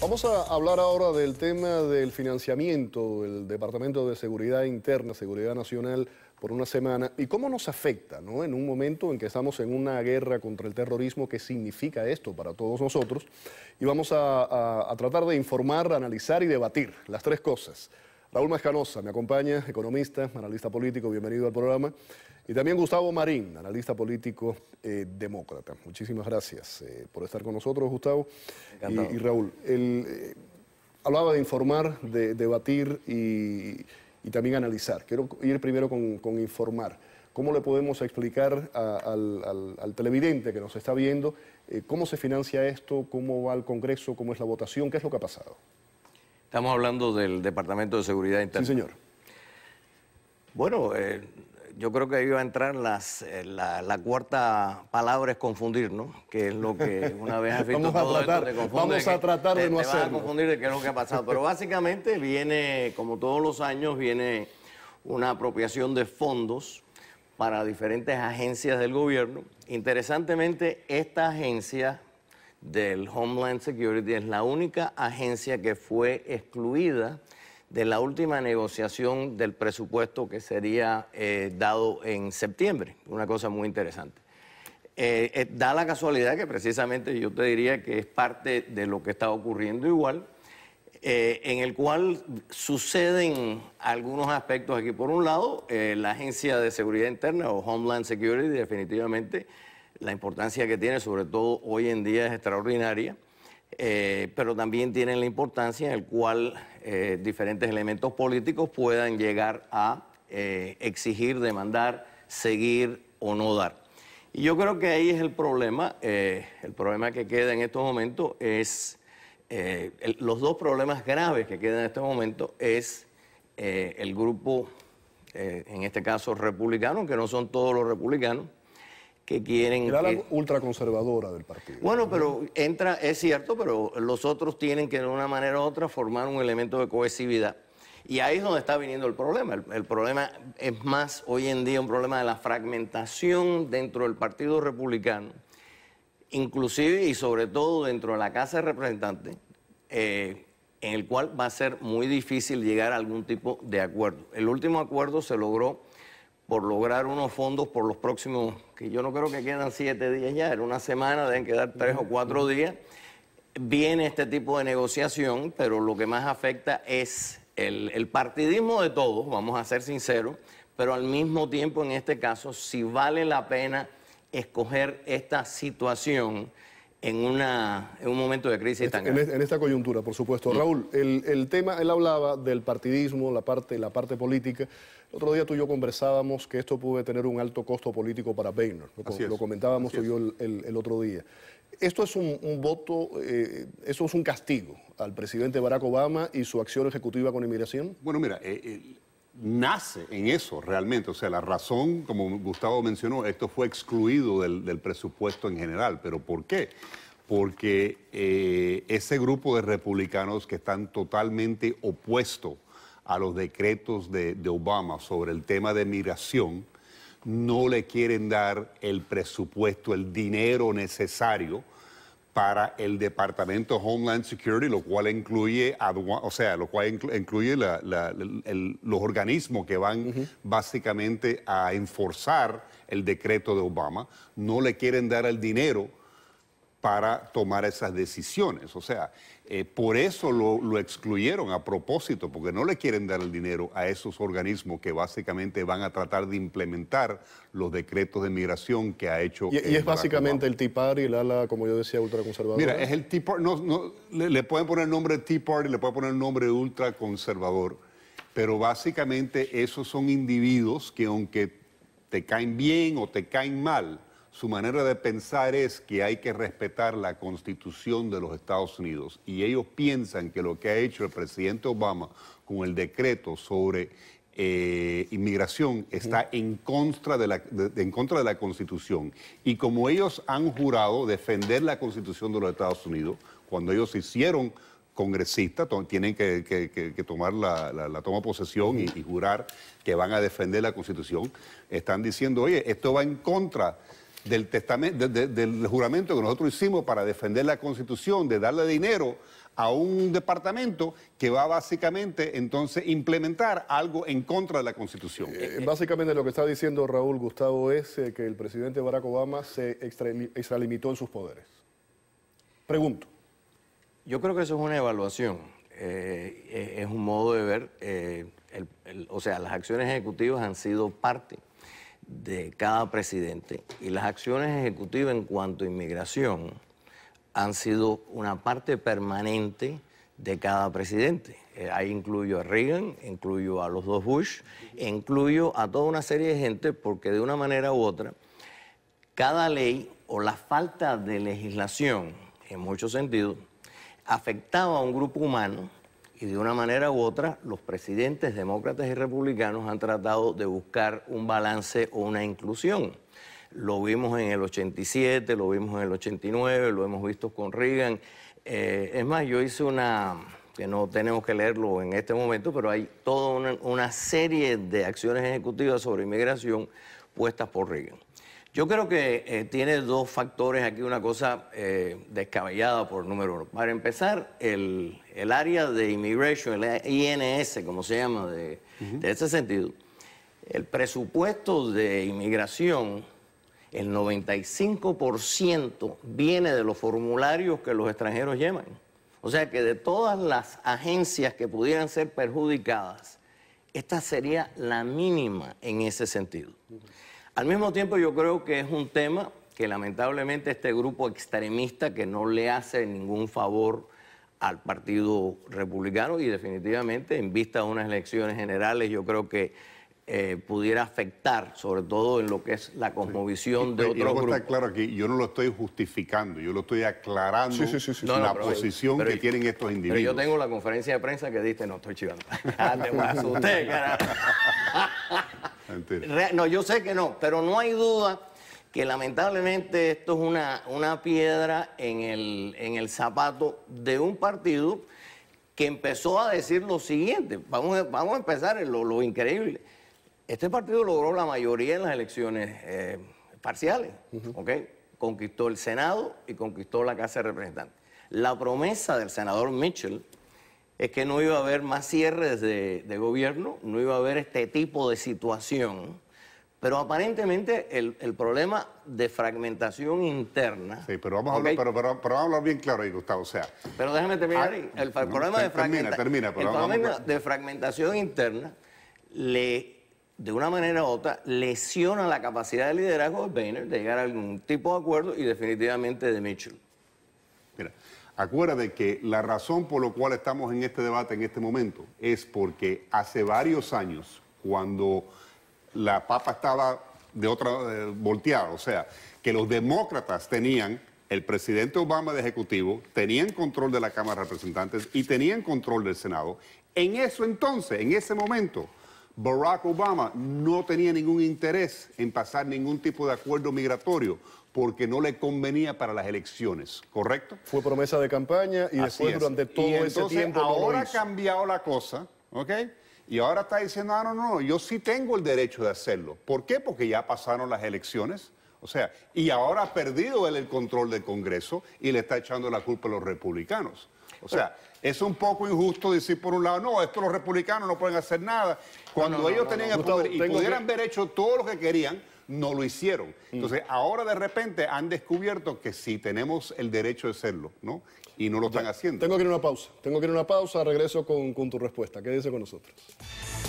Vamos a hablar ahora del tema del financiamiento del Departamento de Seguridad Interna, Seguridad Nacional, por una semana y cómo nos afecta ¿no? en un momento en que estamos en una guerra contra el terrorismo, qué significa esto para todos nosotros. Y vamos a, a tratar de informar, analizar y debatir las tres cosas. Raúl Mascanosa me acompaña, economista, analista político, bienvenido al programa. Y también Gustavo Marín, analista político eh, demócrata. Muchísimas gracias eh, por estar con nosotros, Gustavo. Y, Raúl, eh, hablaba de informar, de debatir y, también analizar. Quiero ir primero con, informar. ¿Cómo le podemos explicar al, al, televidente que nos está viendo cómo se financia esto, cómo va el Congreso, cómo es la votación, qué es lo que ha pasado? Estamos hablando del Departamento de Seguridad Interna. Sí, señor. Bueno, eh, yo creo que ahí va a entrar las, eh, la, cuarta palabra es confundir, ¿no? Que es lo que una vez ha visto todo a tratar, esto, Vamos a tratar de, no hacerlo. a confundir de qué es lo que ha pasado. Pero básicamente viene, como todos los años, viene una apropiación de fondos para diferentes agencias del gobierno. Interesantemente, esta agencia del Homeland Security, es la única agencia que fue excluida de la última negociación del presupuesto que sería eh, dado en septiembre. Una cosa muy interesante. Eh, eh, da la casualidad que precisamente yo te diría que es parte de lo que está ocurriendo igual, en el cual suceden algunos aspectos aquí. Por un lado, la Agencia de Seguridad Interna o Homeland Security definitivamente la importancia que tiene, sobre todo hoy en día es extraordinaria, eh, pero también tienen la importancia en el cual eh, diferentes elementos políticos puedan llegar a eh, exigir, demandar, seguir o no dar. Y yo creo que ahí es el problema, el problema que queda en estos momentos es, los dos problemas graves que quedan en este momento es el grupo, en este caso republicano, que no son todos los republicanos, que quieren... Era la ultraconservadora del partido. Bueno, pero entra, es cierto, pero los otros tienen que de una manera u otra formar un elemento de cohesividad. Y ahí es donde está viniendo el problema. El, problema es más hoy en día un problema de la fragmentación dentro del Partido Republicano, inclusive y sobre todo dentro de la Casa de Representantes, eh, en el cual va a ser muy difícil llegar a algún tipo de acuerdo. El último acuerdo se logró por lograr unos fondos por los próximos, que yo no creo que quedan siete días ya, en una semana deben quedar tres o cuatro días. Viene este tipo de negociación, pero lo que más afecta es el, partidismo de todos, vamos a ser sinceros, pero al mismo tiempo en este caso, si vale la pena escoger esta situación en, una, en un momento de crisis este, tan grande. En, esta coyuntura, por supuesto. Mm. Raúl, el, el, tema, él hablaba del partidismo, la parte, la parte política otro día tú y yo conversábamos que esto puede tener un alto costo político para Boehner. Lo, comentábamos tú y yo el, otro día. Esto es un, voto, eh, eso es un castigo al presidente Barack Obama y su acción ejecutiva con inmigración. Bueno, mira, eh, eh, nace en eso realmente. O sea, la razón, como Gustavo mencionó, esto fue excluido del, del presupuesto en general. ¿Pero por qué? Porque ese grupo de republicanos que están totalmente opuestos a los decretos de, Obama sobre el tema de migración, no le quieren dar el presupuesto, el dinero necesario para el Departamento Homeland Security, lo cual incluye, o sea, lo cual incluye los organismos que van básicamente a enforzar el decreto de Obama. No le quieren dar el dinero para tomar esas decisiones. O sea, eh, por eso lo, excluyeron a propósito, porque no le quieren dar el dinero a esos organismos que básicamente van a tratar de implementar los decretos de migración que ha hecho. Y, es básicamente el Tea Party, el ala, como yo decía, ultraconservador? Mira, es el Tea Party, no, no, le, le, pueden poner el nombre Tea Party, le pueden poner el nombre ultraconservador, pero básicamente esos son individuos que aunque te caen bien o te caen mal, su manera de pensar es que hay que respetar la constitución de los Estados Unidos y ellos piensan que lo que ha hecho el presidente Obama con el decreto sobre eh, inmigración está en contra de, la, en contra de la constitución y como ellos han jurado defender la constitución de los Estados Unidos, cuando ellos hicieron congresistas tienen que, tomar la, toma de toma posesión y, y, jurar que van a defender la Constitución, están diciendo, oye, esto va en contra del, testamento, del juramento que nosotros hicimos para defender la Constitución, de darle dinero a un departamento que va básicamente entonces implementar algo en contra de la Constitución. Eh, eh, básicamente lo que está diciendo Raúl Gustavo es eh, que el presidente Barack Obama se extralimitó en sus poderes. Pregunto. Yo creo que eso es una evaluación, es un modo de ver, o sea, las acciones ejecutivas han sido parte de cada presidente y las acciones ejecutivas en cuanto a inmigración han sido una parte permanente de cada presidente. Eh, ahí incluyo a Reagan, incluyo a los dos Bush, incluyo a toda una serie de gente porque de una manera u otra, cada ley o la falta de legislación, en muchos sentidos, afectaba a un grupo humano y de una manera u otra, los presidentes demócratas y republicanos han tratado de buscar un balance o una inclusión. Lo vimos en el 87, lo vimos en el 89, lo hemos visto con Reagan. Eh, es más, yo hice una, que no tenemos que leerlo en este momento, pero hay toda una serie de acciones ejecutivas sobre inmigración puestas por Reagan. Yo creo que eh, tiene dos factores aquí, una cosa eh, descabellada por número uno. Para empezar, el, área de immigration, el INS, como se llama, de, ese sentido, el presupuesto de inmigración, el 95% viene de los formularios que los extranjeros llevan. O sea que de todas las agencias que pudieran ser perjudicadas, esta sería la mínima en ese sentido. Al mismo tiempo yo creo que es un tema que lamentablemente este grupo extremista que no le hace ningún favor al Partido Republicano y definitivamente en vista de unas elecciones generales yo creo que eh, pudiera afectar, sobre todo en lo que es la cosmovisión de otros grupos. claro aquí, yo no lo estoy justificando, yo lo estoy aclarando la posición que tienen estos individuos. Pero yo tengo la conferencia de prensa que dice, no estoy chivando. Ah, no, yo sé que no, pero no hay duda que lamentablemente esto es una, una piedra en el, en el zapato de un partido que empezó a decir lo siguiente, vamos, a, vamos a empezar en lo, increíble. Este partido logró la mayoría en las elecciones eh, parciales, ¿ok? Conquistó el Senado y conquistó la Casa de Representantes. La promesa del senador Mitchell es que no iba a haber más cierres de, gobierno, no iba a haber este tipo de situación. Pero aparentemente el, problema de fragmentación interna. Sí, pero vamos, a, hablar, bien claro ahí, Gustavo. O sea. Pero déjame terminar ah, ahí. El, problema, de, fragmentación interna le, de una manera u otra, lesiona la capacidad de liderazgo de Boehner de llegar a algún tipo de acuerdo y definitivamente de Mitchell. Mira, Acuérdate que la razón por la cual estamos en este debate en este momento es porque hace varios años, cuando la papa estaba de otra eh, volteada, o sea, que los demócratas tenían el presidente Obama de Ejecutivo, tenían control de la Cámara de Representantes y tenían control del Senado. En eso entonces, en ese momento, Barack Obama no tenía ningún interés en pasar ningún tipo de acuerdo migratorio porque no le convenía para las elecciones, ¿correcto? Fue promesa de campaña y después durante todo ese tiempo. Ahora ha cambiado la cosa, ¿ok? Y ahora está diciendo, ah, no, no, yo sí tengo el derecho de hacerlo. ¿Por qué? Porque ya pasaron las elecciones. O sea, y ahora ha perdido él el control del Congreso y le está echando la culpa a los republicanos. O sea, es un poco injusto decir por un lado, no, esto los republicanos no pueden hacer nada. Cuando ellos tenían el poder y pudieran haber hecho todo lo que querían, no lo hicieron. Mm. Entonces, ahora de repente han descubierto que sí tenemos el derecho de hacerlo, ¿no? Y no lo están haciendo. Tengo que ir a una pausa, tengo que ir a una pausa, regreso con, con tu respuesta. Quédese con nosotros.